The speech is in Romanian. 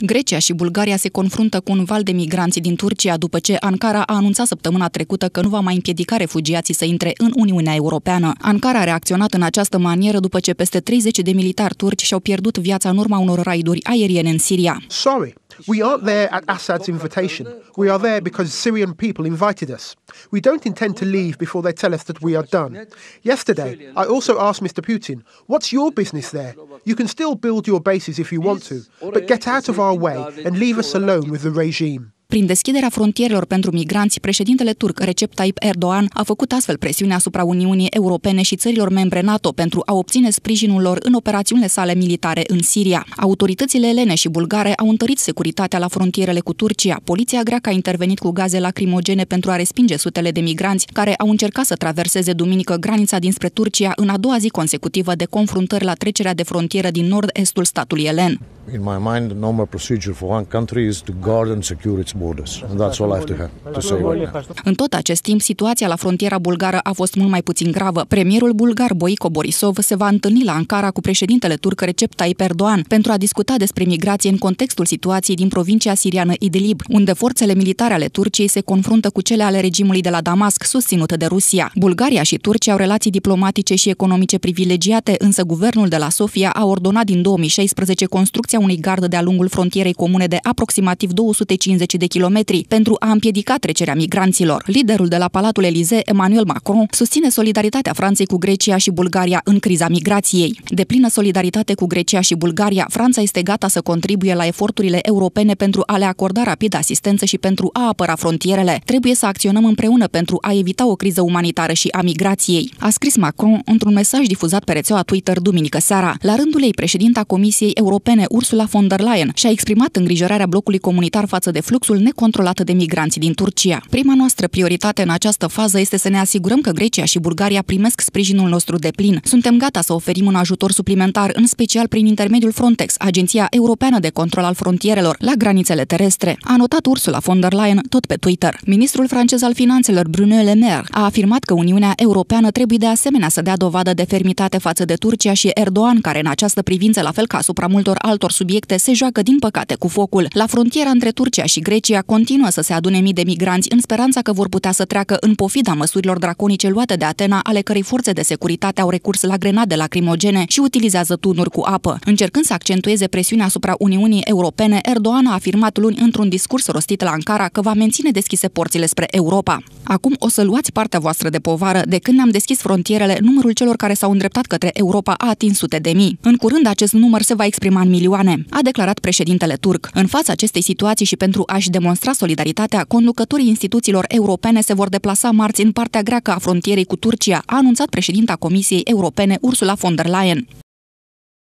Grecia și Bulgaria se confruntă cu un val de migranți din Turcia după ce Ankara a anunțat săptămâna trecută că nu va mai împiedica refugiații să intre în Uniunea Europeană. Ankara a reacționat în această manieră după ce peste 30 de militari turci și-au pierdut viața în urma unor raiduri aeriene în Siria. Sorry. We aren't there at Assad's invitation. We are there because Syrian people invited us. We don't intend to leave before they tell us that we are done. Yesterday, I also asked Mr. Putin, What's your business there? You can still build your bases if you want to, but get out of our way and leave us alone with the regime. Prin deschiderea frontierelor pentru migranți, președintele turc Recep Tayyip Erdogan a făcut astfel presiune asupra Uniunii Europene și țărilor membre NATO pentru a obține sprijinul lor în operațiunile sale militare în Siria. Autoritățile elene și bulgare au întărit securitatea la frontierele cu Turcia. Poliția greacă a intervenit cu gaze lacrimogene pentru a respinge sutele de migranți care au încercat să traverseze duminică granița dinspre Turcia în a doua zi consecutivă de confruntări la trecerea de frontieră din nord-estul statului elen in my mind, the normal procedure for one country is to guard and secure its borders. And that's all I have to, have to exact. say right now. În tot acest timp, situația la frontiera bulgară a fost mult mai puțin gravă. Premierul bulgar Boiko Borisov se va întâlni la Ankara cu președintele turc Recep Tayyip Erdogan pentru a discuta despre migrație în contextul situației din provincia siriană Idlib, unde forțele militare ale Turciei se confruntă cu cele ale regimului de la Damasc, susținută de Rusia. Bulgaria și Turcia au relații diplomatice și economice privilegiate, însă guvernul de la Sofia a ordonat din 2016 construcția construcția unei gardă de-a lungul frontierei comune de aproximativ 250 de kilometri pentru a împiedica trecerea migranților. Liderul de la Palatul Elize, Emmanuel Macron, susține solidaritatea Franței cu Grecia și Bulgaria în criza migrației. De plină solidaritate cu Grecia și Bulgaria, Franța este gata să contribuie la eforturile europene pentru a le acorda rapid asistență și pentru a apăra frontierele. Trebuie să acționăm împreună pentru a evita o criză umanitară și a migrației, a scris Macron într-un mesaj difuzat pe rețeaua Twitter duminică seara. La rândul ei, președinta Comisiei Europene Ursula Ursula von der Leyen și a exprimat îngrijorarea blocului comunitar față de fluxul necontrolat de migranți din Turcia. Prima noastră prioritate în această fază este să ne asigurăm că Grecia și Bulgaria primesc sprijinul nostru de plin. Suntem gata să oferim un ajutor suplimentar, în special prin intermediul Frontex, Agenția Europeană de Control al Frontierelor, la granițele terestre. A notat Ursula von der Leyen tot pe Twitter. Ministrul francez al Finanțelor, Bruno Le Maire, a afirmat că Uniunea Europeană trebuie de asemenea să dea dovadă de fermitate față de Turcia și Erdogan, care în această privință, la fel ca asupra multor altor subiecte se joacă din păcate cu focul. La frontiera între Turcia și Grecia continuă să se adune mii de migranți în speranța că vor putea să treacă în pofida măsurilor draconice luate de Atena, ale cărei forțe de securitate au recurs la grenade lacrimogene și utilizează tunuri cu apă. Încercând să accentueze presiunea asupra Uniunii Europene, Erdogan a afirmat luni într-un discurs rostit la Ankara că va menține deschise porțile spre Europa. Acum o să luați partea voastră de povară. De când ne-am deschis frontierele, numărul celor care s-au îndreptat către Europa a atins sute de mii. În curând acest număr se va exprima în milioane persoane, a declarat președintele turc. În fața acestei situații și pentru a-și demonstra solidaritatea, conducătorii instituțiilor europene se vor deplasa marți în partea greacă a frontierei cu Turcia, a anunțat președinta Comisiei Europene Ursula von der Leyen.